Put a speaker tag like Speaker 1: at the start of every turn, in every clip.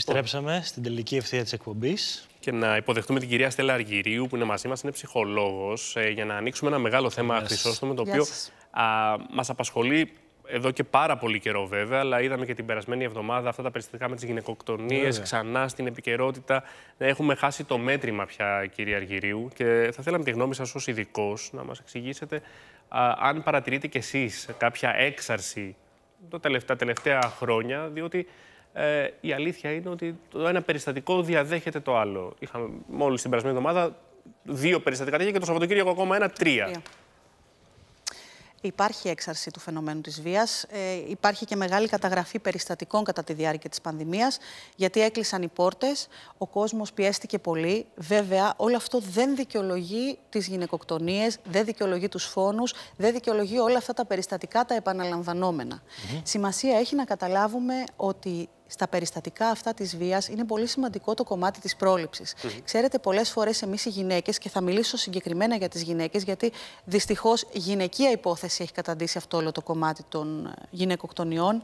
Speaker 1: Επιστρέψαμε στην τελική ευθεία της εκπομπής.
Speaker 2: Και να υποδεχτούμε την κυρία Στέλλα Αργυρίου, που είναι μαζί μας, είναι ψυχολόγος, ε, για να ανοίξουμε ένα μεγάλο θέμα yes. το οποίο μας απασχολεί εδώ και πάρα πολύ καιρό βέβαια, αλλά είδαμε και την περασμένη εβδομάδα αυτά τα περιστατικά με τις γυναικοκτονίες ξανά στην επικαιρότητα. Έχουμε χάσει το μέτρημα πια, κυρία Αργυρίου, και θα θέλαμε τη γνώμη σας, ως ειδικός να μας εξηγήσετε αν παρατηρείτε κι εσείς κάποια έξαρση τα τελευταία, τελευταία χρόνια, διότι ε, η αλήθεια είναι ότι το ένα περιστατικό διαδέχεται το άλλο. Είχαμε μόλις την περασμένη εβδομάδα δύο περιστατικά τέτοια και το Σαββατοκύριακο ακόμα ένα, τρία.
Speaker 3: Υπάρχει έξαρση του φαινομένου της βίας, ε, υπάρχει και μεγάλη καταγραφή περιστατικών κατά τη διάρκεια της πανδημίας, γιατί έκλεισαν οι πόρτες, ο κόσμος πιέστηκε πολύ. Βέβαια, όλο αυτό δεν δικαιολογεί τις γυναικοκτονίες, δεν δικαιολογεί τους φόνους, δεν δικαιολογεί όλα αυτά τα περιστατικά τα επαναλαμβανόμενα. Mm -hmm. Σημασία έχει να καταλάβουμε ότι στα περιστατικά αυτά της βίας είναι πολύ σημαντικό το κομμάτι της πρόληψης. Ξέρετε, πολλές φορές εμείς οι γυναίκες, και θα μιλήσω συγκεκριμένα για τις γυναίκες, γιατί δυστυχώς γυναικεία υπόθεση έχει καταντήσει αυτό όλο το κομμάτι των ε, γυναικοκτονιών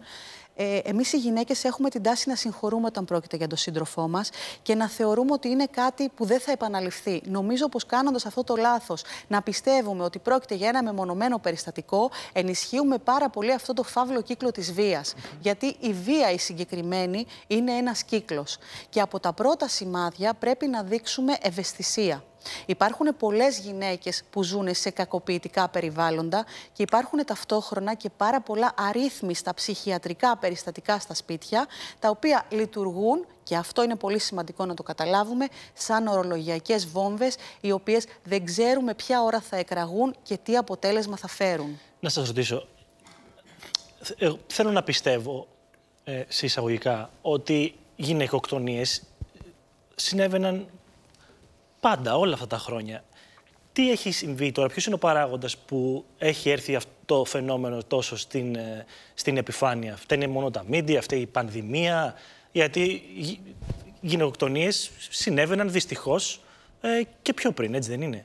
Speaker 3: ε, εμείς οι γυναίκες έχουμε την τάση να συγχωρούμε όταν πρόκειται για τον σύντροφό μας και να θεωρούμε ότι είναι κάτι που δεν θα επαναληφθεί. Νομίζω πως κάνοντας αυτό το λάθος, να πιστεύουμε ότι πρόκειται για ένα μεμονωμένο περιστατικό, ενισχύουμε πάρα πολύ αυτό το φαύλο κύκλο της βια Γιατί η βία η συγκεκριμένη είναι ένας κύκλος. Και από τα πρώτα σημάδια πρέπει να δείξουμε ευαισθησία. Υπάρχουν πολλές γυναίκες που ζουν σε κακοποιητικά περιβάλλοντα και υπάρχουν ταυτόχρονα και πάρα πολλά αρρύθμιστα ψυχιατρικά περιστατικά στα σπίτια, τα οποία λειτουργούν και αυτό είναι πολύ σημαντικό να το καταλάβουμε, σαν ορολογιακές βόμβες, οι οποίες δεν ξέρουμε ποια ώρα θα εκραγούν και τι αποτέλεσμα θα φέρουν.
Speaker 1: Να σας ρωτήσω, ε, θέλω να πιστεύω, ε, σε εισαγωγικά, ότι γυναικοκτονίες συνέβαιναν πάντα, όλα αυτά τα χρόνια. Τι έχει συμβεί τώρα, ποιος είναι ο παράγοντας που έχει έρθει αυτό το φαινόμενο τόσο στην, ε, στην επιφάνεια. Αυτά είναι μόνο τα μίντια, αυτή η πανδημία. Γιατί γυναικοκτονίες συνέβαιναν δυστυχώς ε, και πιο πριν, έτσι δεν είναι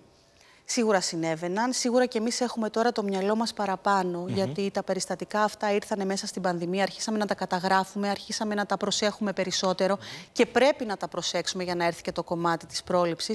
Speaker 3: σίγουρα συνέβαιναν. Σίγουρα και εμείς έχουμε τώρα το μυαλό μας παραπάνω, γιατί τα περιστατικά αυτά ήρθαν μέσα στην πανδημία. Αρχίσαμε να τα καταγράφουμε, αρχίσαμε να τα προσέχουμε περισσότερο και πρέπει να τα προσέξουμε για να έρθει και το κομμάτι της πρόληψης.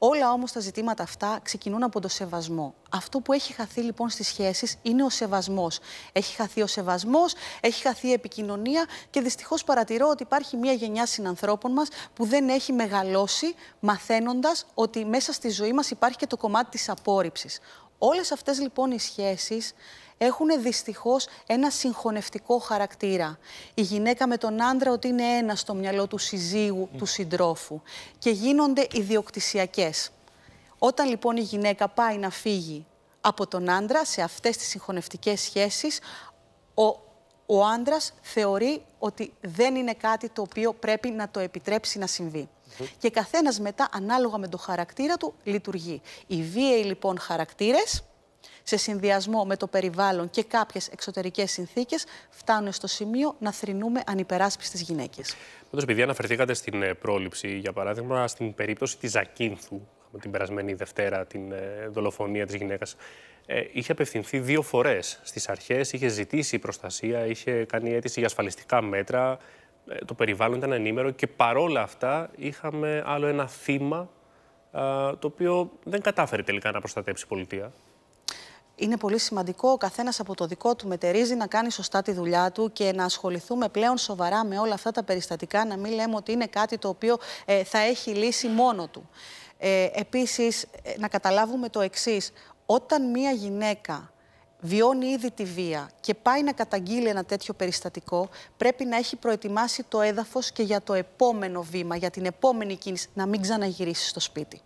Speaker 3: Όλα όμως τα ζητήματα αυτά ξεκινούν από το σεβασμό. Αυτό που έχει χαθεί λοιπόν στις σχέσεις είναι ο σεβασμός. Έχει χαθεί ο σεβασμός, έχει χαθεί η επικοινωνία και δυστυχώς παρατηρώ ότι υπάρχει μια γενιά συνανθρώπων μας που δεν έχει μεγαλώσει μαθαίνοντας ότι μέσα στη ζωή μας υπάρχει και το κομμάτι της απόρριψης. Όλες αυτές λοιπόν οι σχέσεις έχουν δυστυχώς ένα συγχωνευτικό χαρακτήρα. Η γυναίκα με τον άντρα ότι είναι ένα στο μυαλό του συζύγου, του συντρόφου και γίνονται ιδιοκτησιακές. Όταν λοιπόν η γυναίκα πάει να φύγει από τον άντρα σε αυτές τις συγχωνευτικές σχέσεις, ο ο άντρας θεωρεί ότι δεν είναι κάτι το οποίο πρέπει να το επιτρέψει να συμβεί. Και καθένας μετά, ανάλογα με το χαρακτήρα του, λειτουργεί. Οι βίαιοι λοιπόν χαρακτήρες, σε συνδυασμό με το περιβάλλον και κάποιες εξωτερικές συνθήκες, φτάνουν στο σημείο να θρυνούμε ανυπεράσπιστες
Speaker 2: γυναίκες. Πάντω, επειδή αναφερθήκατε στην ε, πρόληψη, για παράδειγμα, στην περίπτωση της Ζακίνθου, από την περασμένη Δευτέρα την ε, δολοφονία της γυναίκας, ε, είχε απευθυνθεί δύο φορές στις αρχές, είχε ζητήσει προστασία, είχε κάνει αίτηση για ασφαλιστικά μέτρα, ε, το περιβάλλον ήταν ενήμερο και παρόλα αυτά είχαμε άλλο ένα θύμα το οποίο δεν κατάφερε τελικά να προστατέψει η πολιτεία.
Speaker 3: Είναι πολύ σημαντικό ο καθένας από το δικό του μετερίζει να κάνει σωστά τη δουλειά του και να ασχοληθούμε πλέον σοβαρά με όλα αυτά τα περιστατικά, να μην λέμε ότι είναι κάτι το οποίο θα έχει λύσει μόνο του. Ε, επίσης, ε, να καταλάβουμε το εξής. Όταν μία γυναίκα βιώνει ήδη τη βία και πάει να καταγγείλει ένα τέτοιο περιστατικό, πρέπει να έχει προετοιμάσει το έδαφος και για το επόμενο βήμα, για την επόμενη κίνηση, να μην ξαναγυρίσει στο σπίτι.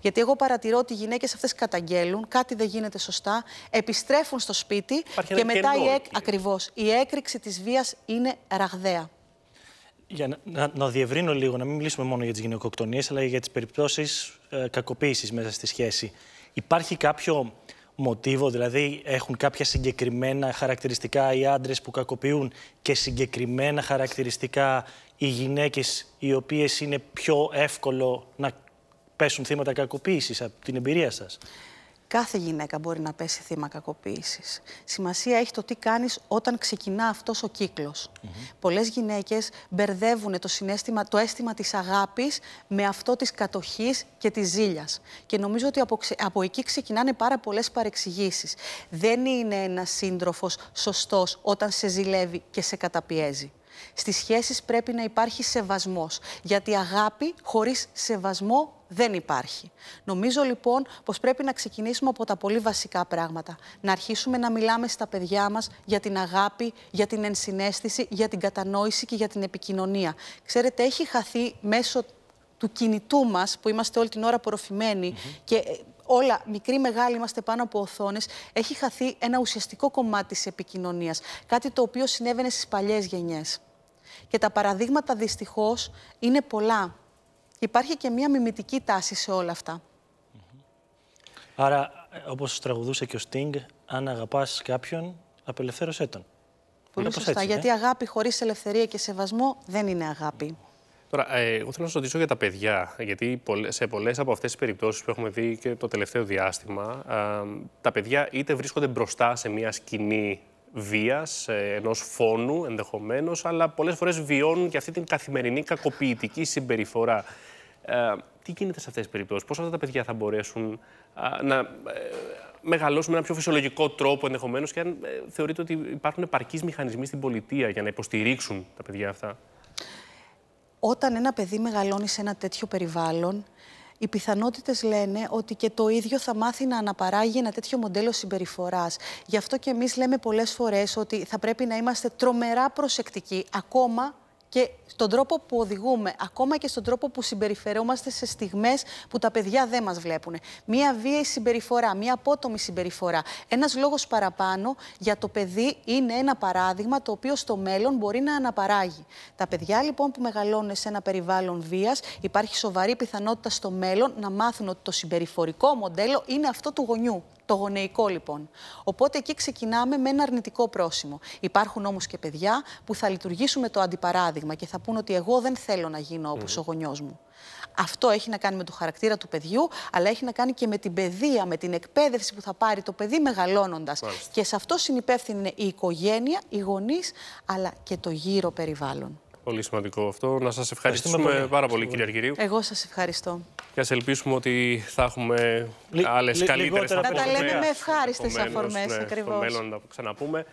Speaker 3: Γιατί εγώ παρατηρώ ότι οι γυναίκες αυτές καταγγέλουν, κάτι δεν γίνεται σωστά, επιστρέφουν στο σπίτι και μετά η, Ακριβώς, η έκρηξη της βίας είναι ραγδαία
Speaker 1: για να, να, διευρύνω λίγο, να μην μιλήσουμε μόνο για τις γυναικοκτονίες, αλλά για τις περιπτώσεις ε, κακοποίησης μέσα στη σχέση. Υπάρχει κάποιο μοτίβο, δηλαδή έχουν κάποια συγκεκριμένα χαρακτηριστικά οι άντρες που κακοποιούν και συγκεκριμένα χαρακτηριστικά οι γυναίκες οι οποίες είναι πιο εύκολο να πέσουν θύματα κακοποίησης από την εμπειρία σας. Κάθε γυναίκα μπορεί να πέσει θύμα κακοποίησης.
Speaker 3: Σημασία έχει το τι κάνεις όταν ξεκινά αυτός ο κύκλος. Mm -hmm. Πολλές γυναίκες μπερδεύουν το, συνέστημα, το αίσθημα της αγάπης με αυτό της κατοχής και της ζήλιας. Και νομίζω ότι από, εκεί ξεκινάνε πάρα πολλές παρεξηγήσεις. Δεν είναι ένας σύντροφος σωστός όταν σε ζηλεύει και σε καταπιέζει. Στις σχέσεις πρέπει να υπάρχει σεβασμός, γιατί αγάπη χωρίς σεβασμό δεν υπάρχει. Νομίζω λοιπόν πως πρέπει να ξεκινήσουμε από τα πολύ βασικά πράγματα. Να αρχίσουμε να μιλάμε στα παιδιά μας για την αγάπη, για την ενσυναίσθηση, για την κατανόηση και για την επικοινωνία. Ξέρετε, έχει χαθεί μέσω του κινητού μας, που είμαστε όλη την ώρα και ε, όλα, μικροί, μεγάλοι, είμαστε πάνω από οθόνες, έχει χαθεί ένα ουσιαστικό κομμάτι της επικοινωνίας. Κάτι το οποίο συνέβαινε στις παλιές γενιές. Και τα παραδείγματα δυστυχώς είναι πολλά υπάρχει και μία μιμητική τάση σε όλα αυτά.
Speaker 1: Άρα, ε, όπως τραγουδούσε και ο Στίνγκ, αν αγαπάς κάποιον, απελευθέρωσέ τον. Πολύ σωστά, γιατί
Speaker 3: ε? αγάπη χωρίς ελευθερία και σεβασμό δεν είναι αγάπη.
Speaker 2: Τώρα, ε, εγώ θέλω να σας ρωτήσω για τα παιδιά, γιατί σε πολλές από αυτές τις περιπτώσεις που έχουμε δει και το τελευταίο διάστημα, ε, τα παιδιά είτε βρίσκονται μπροστά σε μια σκηνή βίας, ενός φόνου ενδεχομένως, αλλά πολλές φορές βιώνουν και αυτή την καθημερινή κακοποιητική συμπεριφορά. Ε, τι γίνεται σε αυτές τις περιπτώσεις, πώς αυτά τα παιδιά θα μπορέσουν να ε, μεγαλώσουν με ένα πιο φυσιολογικό τρόπο ενδεχομένως και αν ε, θεωρείτε ότι υπάρχουν επαρκείς μηχανισμοί στην πολιτεία για να υποστηρίξουν τα παιδιά αυτά.
Speaker 3: Όταν ένα παιδί μεγαλώνει σε ένα τέτοιο περιβάλλον, οι πιθανότητες λένε ότι και το ίδιο θα μάθει να αναπαράγει ένα τέτοιο μοντέλο συμπεριφοράς. Γι' αυτό και εμείς λέμε πολλές φορές ότι θα πρέπει να είμαστε τρομερά προσεκτικοί ακόμα και στον τρόπο που οδηγούμε, ακόμα και στον τρόπο που συμπεριφερόμαστε σε στιγμές που τα παιδιά δεν μας βλέπουν. Μία βίαιη συμπεριφορά, μία απότομη συμπεριφορά. Ένας λόγος παραπάνω για το παιδί είναι ένα παράδειγμα το οποίο στο μέλλον μπορεί να αναπαράγει. Τα παιδιά λοιπόν που μεγαλώνουν σε ένα περιβάλλον βίας, υπάρχει σοβαρή πιθανότητα στο μέλλον να μάθουν ότι το συμπεριφορικό μοντέλο είναι αυτό του γονιού. Το γονεϊκό λοιπόν. Οπότε εκεί ξεκινάμε με ένα αρνητικό πρόσημο. Υπάρχουν όμως και παιδιά που θα λειτουργήσουν με το αντιπαράδειγμα και θα πούν ότι εγώ δεν θέλω να γίνω όπως ο γονιός μου. Αυτό έχει να κάνει με το χαρακτήρα του παιδιού, αλλά έχει να κάνει και με την παιδεία, με την εκπαίδευση που θα πάρει το παιδί μεγαλώνοντας. Και σε αυτό συνυπεύθυνε η οικογένεια, οι γονείς, αλλά και το γύρο περιβάλλον.
Speaker 2: Πολύ σημαντικό αυτό. Να σας ευχαριστήσουμε πάρα πολύ, κύριε Αργυρίου.
Speaker 3: Εγώ σας ευχαριστώ.
Speaker 2: Και ας ελπίσουμε ότι θα έχουμε άλλε καλύτερε Να τα λέμε με ευχάριστες αφορμές. Ναι, στο μέλλον να ξαναπούμε.